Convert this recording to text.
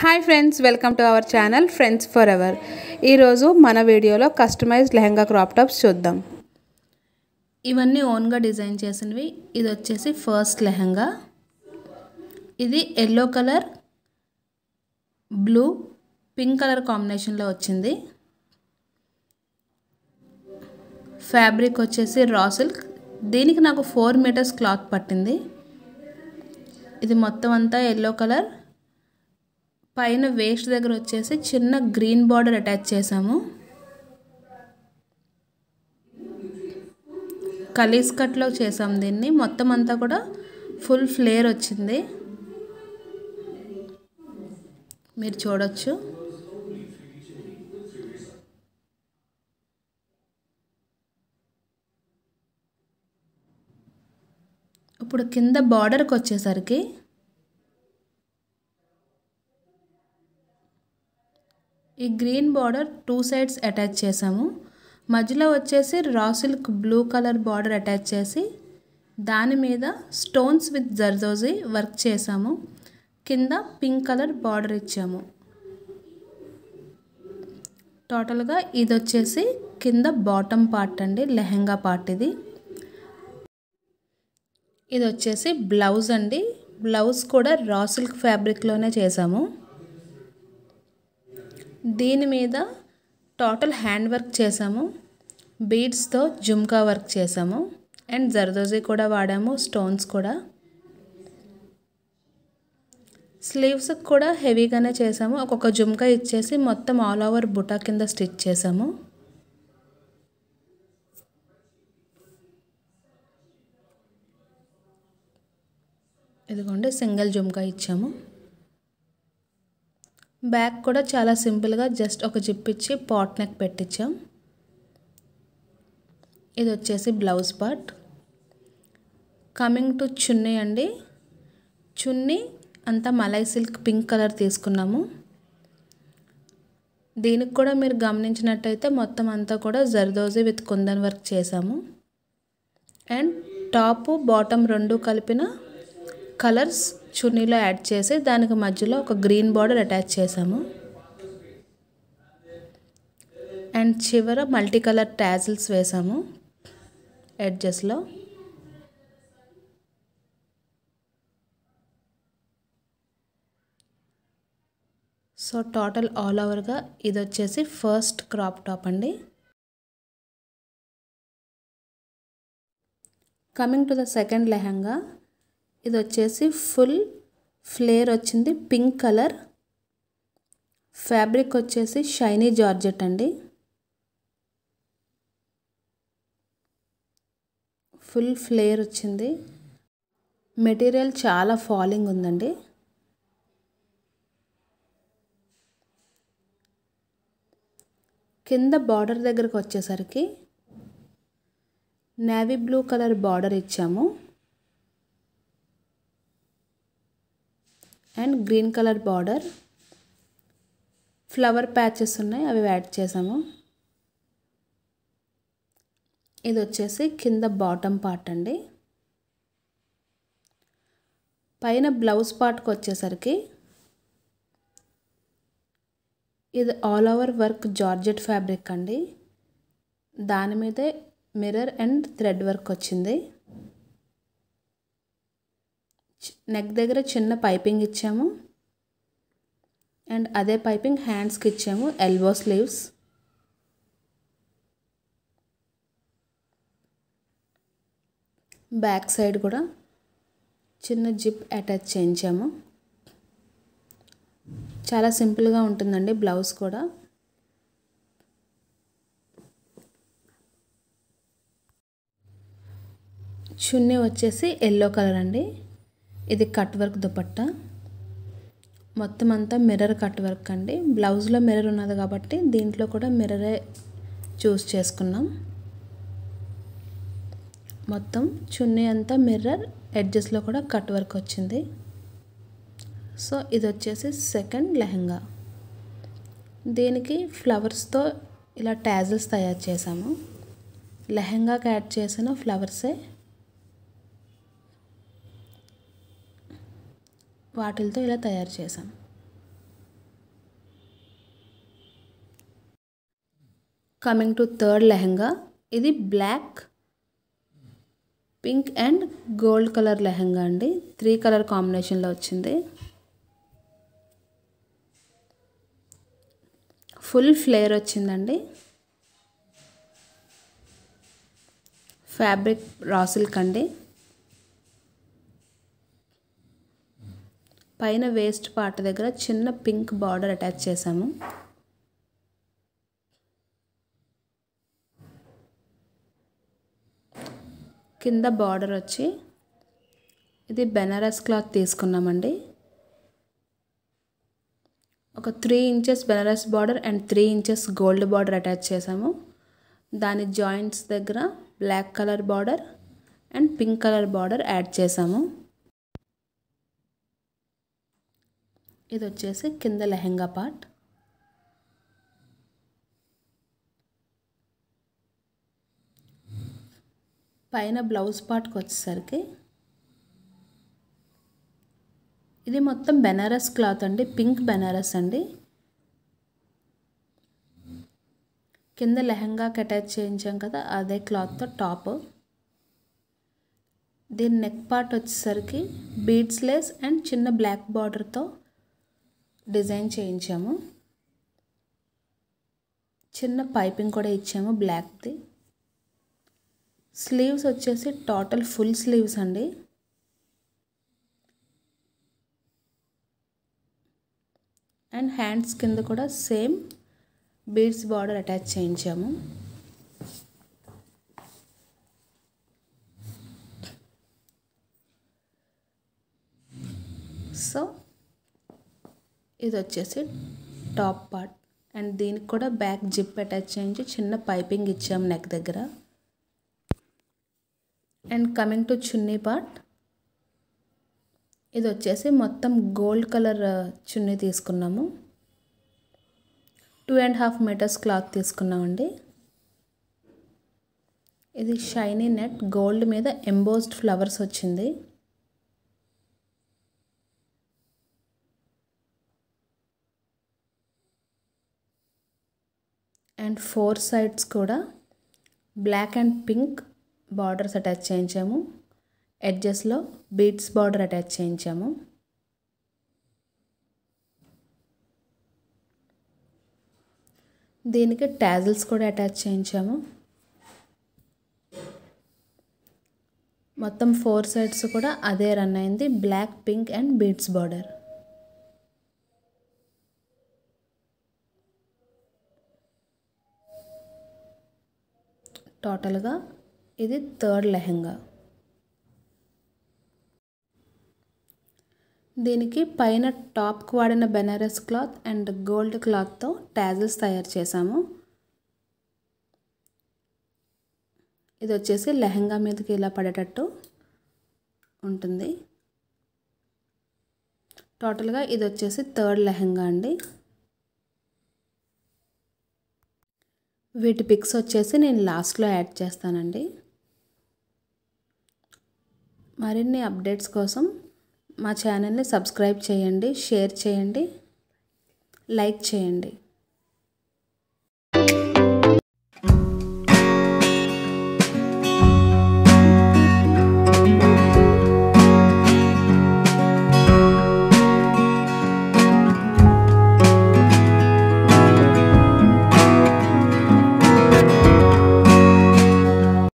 hi friends welcome to our channel friends forever ఈరోజు మన వీడియోలో కస్టమైజ్డ్ లెహంగా క్రాప్ టాప్స్ చూద్దాం ఇవన్నీ ఓన్గా డిజైన్ చేసినవి ఇది వచ్చేసి ఫస్ట్ లెహంగా ఇది yellow colour blue pink colour కాంబినేషన్లో వచ్చింది ఫ్యాబ్రిక్ వచ్చేసి రా సిల్క్ దీనికి నాకు ఫోర్ మీటర్స్ క్లాత్ పట్టింది ఇది మొత్తం అంతా ఎల్లో కలర్ పైన వేస్ట్ దగ్గర వచ్చేసి చిన్న గ్రీన్ బార్డర్ అటాచ్ చేసాము కలీస్ కట్లో చేసాం దీన్ని మొత్తం అంతా కూడా ఫుల్ ఫ్లేర్ వచ్చింది మీరు చూడొచ్చు ఇప్పుడు కింద బార్డర్కి వచ్చేసరికి ఈ green border two sides attach చేసాము మధ్యలో వచ్చేసి raw silk blue colour border attach చేసి దాని మీద స్టోన్స్ విత్ జర్దోజీ వర్క్ చేసాము కింద పింక్ కలర్ బార్డర్ ఇచ్చాము టోటల్గా ఇది వచ్చేసి కింద బాటమ్ పార్ట్ అండి లెహంగా పార్ట్ ఇది ఇది వచ్చేసి బ్లౌజ్ అండి బ్లౌజ్ కూడా రా సిల్క్ ఫ్యాబ్రిక్లోనే చేసాము దీని మీద టోటల్ హ్యాండ్ వర్క్ చేసాము బీడ్స్తో జుమ్కా వర్క్ చేసాము అండ్ జర్దోజీ కూడా వాడాము స్టోన్స్ కూడా స్లీవ్స్కి కూడా హెవీగానే చేసాము ఒక్కొక్క జుమ్కా ఇచ్చేసి మొత్తం ఆల్ ఓవర్ బుటా కింద స్టిచ్ చేసాము ఇదిగోండి సింగిల్ జుమ్కా ఇచ్చాము బ్యాక్ కూడా చాలా సింపుల్గా జస్ట్ ఒక జిప్ ఇచ్చి పాట్ నెక్ పెట్టించాం ఇది వచ్చేసి blouse part coming to chunni అండి చున్నీ అంతా మలై సిల్క్ పింక్ కలర్ తీసుకున్నాము దీనికి కూడా మీరు గమనించినట్టయితే మొత్తం అంతా కూడా జర్దోజీ విత్ కుందన్ వర్క్ చేశాము అండ్ టాపు బాటమ్ రెండు కలిపిన కలర్స్ చున్నీలో యాడ్ చేసి దానికి మధ్యలో ఒక గ్రీన్ బార్డర్ అటాచ్ చేసాము అండ్ చివర మల్టీ కలర్ ట్యాజిల్స్ వేసాము ఎడ్జెస్లో సో టోటల్ ఆల్ ఓవర్గా ఇది వచ్చేసి ఫస్ట్ క్రాప్ టాప్ అండి coming to the second lehenga ఇది వచ్చేసి ఫుల్ ఫ్లేర్ వచ్చింది పింక్ కలర్ ఫ్యాబ్రిక్ వచ్చేసి షైనీ జార్జెట్ అండి ఫుల్ ఫ్లేర్ వచ్చింది మెటీరియల్ చాలా ఫాలింగ్ ఉందండి కింద బార్డర్ దగ్గరకు వచ్చేసరికి నేవీ బ్లూ కలర్ బార్డర్ ఇచ్చాము and green colour border flower patches ఉన్నాయి అవి యాడ్ చేసాము ఇది వచ్చేసి కింద బాటమ్ పార్ట్ అండి పైన బ్లౌజ్ పార్ట్కి వచ్చేసరికి ఇది all over work georgette fabric అండి దాని మీదే మిర్రర్ అండ్ థ్రెడ్ వర్క్ వచ్చింది నెక్ దగ్గర చిన్న పైపింగ్ ఇచ్చాము అండ్ అదే పైపింగ్ హ్యాండ్స్కి ఇచ్చాము ఎల్బో స్లీవ్స్ బ్యాక్ సైడ్ కూడా చిన్న జిప్ అటాచ్ చేయించాము చాలా సింపుల్గా ఉంటుందండి బ్లౌజ్ కూడా చున్నీ వచ్చేసి ఎల్లో కలర్ అండి ఇది కట్ వర్క్ దుపట్టా మొత్తం అంతా మిర్రర్ కట్ వర్క్ అండి బ్లౌజ్లో మిర్రర్ ఉన్నది కాబట్టి దీంట్లో కూడా మిర్రరే చూస్ చేసుకున్నాం మొత్తం చున్నీ అంతా మిర్రర్ ఎడ్జెస్లో కూడా కట్ వర్క్ వచ్చింది సో ఇది వచ్చేసి సెకండ్ లెహంగా దీనికి ఫ్లవర్స్తో ఇలా ట్యాజిల్స్ తయారు చేసాము లెహంగాకి యాడ్ చేసిన ఫ్లవర్సే వాటిలతో ఇలా తయారు చేశాం కమింగ్ టు థర్డ్ లెహంగా ఇది black pink and gold colour lehenga అండి త్రీ కలర్ కాంబినేషన్లో వచ్చింది ఫుల్ ఫ్లేర్ వచ్చిందండి ఫ్యాబ్రిక్ రాసిల్క్ అండి పైన వేస్ట్ పార్ట్ దగ్గర చిన్న పింక్ బార్డర్ అటాచ్ చేసాము కింద బార్డర్ వచ్చి ఇది బెనారస్ క్లాత్ తీసుకున్నామండి ఒక three inches Banaras border and three inches gold border attach చేసాము దాని జాయింట్స్ దగ్గర black colour border and pink colour border add చేసాము ఇది వచ్చేసి కింద లెహెంగా పార్ట్ పైన బ్లౌజ్ పార్ట్కి వచ్చేసరికి ఇది మొత్తం బెనారస్ క్లాత్ అండి పింక్ బెనారస్ అండి కింద లెహెంగా అటాచ్ చేయించాం కదా అదే క్లాత్తో టాప్ దీని నెక్ పార్ట్ వచ్చేసరికి బీడ్స్ లెస్ అండ్ చిన్న బ్లాక్ బార్డర్తో డిజైన్ చేయించాము చిన్న పైపింగ్ కూడా ఇచ్చాము బ్లాక్ది స్లీవ్స్ వచ్చేసి టోటల్ ఫుల్ స్లీవ్స్ అండి అండ్ హ్యాండ్స్ కింద కూడా సేమ్ బీడ్స్ బార్డర్ అటాచ్ చేయించాము సో ఇది వచ్చేసి టాప్ పార్ట్ అండ్ దీనికి కూడా బ్యాక్ జిప్ అటాచ్ చేయించి చిన్న పైపింగ్ ఇచ్చాము నెక్ దగ్గర and coming to chunni part ఇది వచ్చేసి మొత్తం గోల్డ్ కలర్ చున్నీ తీసుకున్నాము two and half metres cloth తీసుకున్నామండి ఇది షైనీ నెట్ గోల్డ్ మీద ఎంబోస్డ్ ఫ్లవర్స్ వచ్చింది అండ్ ఫోర్ సైడ్స్ కూడా black and pink borders attach చేయించాము ఎడ్జెస్లో బీట్స్ బార్డర్ అటాచ్ చేయించాము దీనికి ట్యాజిల్స్ కూడా అటాచ్ చేయించాము మొత్తం ఫోర్ సైడ్స్ కూడా అదే రన్ అయింది black pink and beads border టోటల్గా ఇది థర్డ్ లెహంగా దీనికి పైన టాప్కి వాడిన బెనారస్ క్లాత్ అండ్ గోల్డ్ క్లాత్తో ట్యాజిల్స్ తయారు చేశాము ఇది వచ్చేసి లెహంగా మీదకి ఇలా పడేటట్టు ఉంటుంది టోటల్గా ఇది వచ్చేసి థర్డ్ లెహంగా అండి వీటి పిక్స్ వచ్చేసి నేను లాస్ట్లో యాడ్ చేస్తానండి మరిన్ని అప్డేట్స్ కోసం మా ఛానల్ని సబ్స్క్రైబ్ చేయండి షేర్ చేయండి లైక్ చేయండి